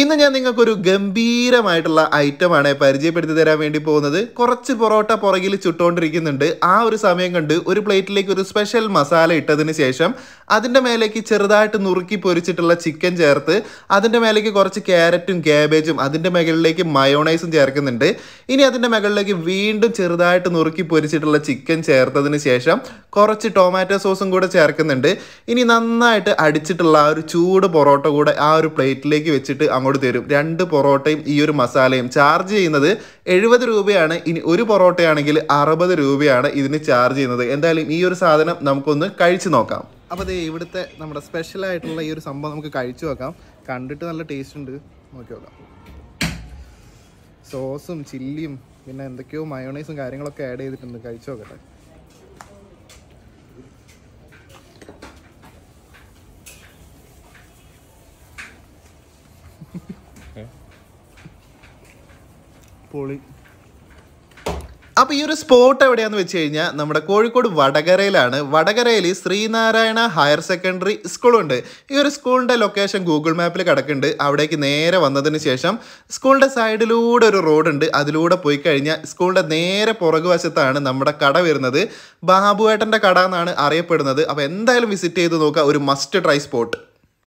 ഇന്ന് ഞാൻ നിങ്ങൾക്കൊരു ഗംഭീരമായിട്ടുള്ള ഐറ്റമാണ് പരിചയപ്പെടുത്തി തരാൻ വേണ്ടി പോകുന്നത് കുറച്ച് പൊറോട്ട പുറകിൽ ചുട്ടുകൊണ്ടിരിക്കുന്നുണ്ട് ആ ഒരു സമയം കണ്ട് ഒരു പ്ലേറ്റിലേക്ക് ഒരു സ്പെഷ്യൽ മസാല ഇട്ടതിന് ശേഷം അതിൻ്റെ മേലേക്ക് ചെറുതായിട്ട് നുറുക്കി പൊരിച്ചിട്ടുള്ള ചിക്കൻ ചേർത്ത് അതിൻ്റെ മേലേക്ക് കുറച്ച് ക്യാരറ്റും ക്യാബേജും അതിൻ്റെ മുകളിലേക്ക് മയോണൈസും ചേർക്കുന്നുണ്ട് ഇനി അതിൻ്റെ മുകളിലേക്ക് വീണ്ടും ചെറുതായിട്ട് നുറുക്കി പൊരിച്ചിട്ടുള്ള ചിക്കൻ ചേർത്തതിന് ശേഷം കുറച്ച് ടൊമാറ്റോ സോസും കൂടെ ചേർക്കുന്നുണ്ട് ഇനി നന്നായിട്ട് അടിച്ചിട്ടുള്ള ആ ഒരു ചൂട് പൊറോട്ട കൂടെ ആ ഒരു പ്ലേറ്റിലേക്ക് വെച്ചിട്ട് അങ്ങോട്ട് തരും രണ്ട് പൊറോട്ടയും ഈ ഒരു മസാലയും ചാർജ് ചെയ്യുന്നത് എഴുപത് രൂപയാണ് ഇനി ഒരു പൊറോട്ടയാണെങ്കിൽ അറുപത് രൂപയാണ് ഇതിന് ചാർജ് ചെയ്യുന്നത് എന്തായാലും ഈ ഒരു സാധനം നമുക്കൊന്ന് കഴിച്ചു നോക്കാം അപ്പോൾ അതേ ഇവിടുത്തെ നമ്മുടെ സ്പെഷ്യൽ ആയിട്ടുള്ള ഈ ഒരു സംഭവം നമുക്ക് കഴിച്ചു നോക്കാം കണ്ടിട്ട് നല്ല ടേസ്റ്റ് ഉണ്ട് നോക്കി നോക്കാം സോസും ചില്ലിയും പിന്നെ എന്തൊക്കെയോ മയോണൈസും കാര്യങ്ങളൊക്കെ ആഡ് ചെയ്തിട്ടുണ്ട് കഴിച്ചു നോക്കട്ടെ പൊളി അപ്പോൾ ഈ ഒരു സ്പോട്ട് എവിടെയാന്ന് വെച്ച് കഴിഞ്ഞാൽ നമ്മുടെ കോഴിക്കോട് വടകരയിലാണ് വടകരയിൽ ശ്രീനാരായണ ഹയർ സെക്കൻഡറി സ്കൂളുണ്ട് ഈ ഒരു സ്കൂളിൻ്റെ ലൊക്കേഷൻ ഗൂഗിൾ മാപ്പിൽ കിടക്കുന്നുണ്ട് അവിടേക്ക് നേരെ വന്നതിന് ശേഷം സ്കൂളിൻ്റെ സൈഡിലൂടെ ഒരു റോഡുണ്ട് അതിലൂടെ പോയി കഴിഞ്ഞാൽ സ്കൂളിൻ്റെ നേരെ പുറകുവശത്താണ് നമ്മുടെ കട വരുന്നത് ബാബുവേട്ടൻ്റെ കട എന്നാണ് അറിയപ്പെടുന്നത് അപ്പോൾ എന്തായാലും വിസിറ്റ് ചെയ്ത് നോക്കുക ഒരു മസ്റ്റ് ട്രൈ സ്പോട്ട്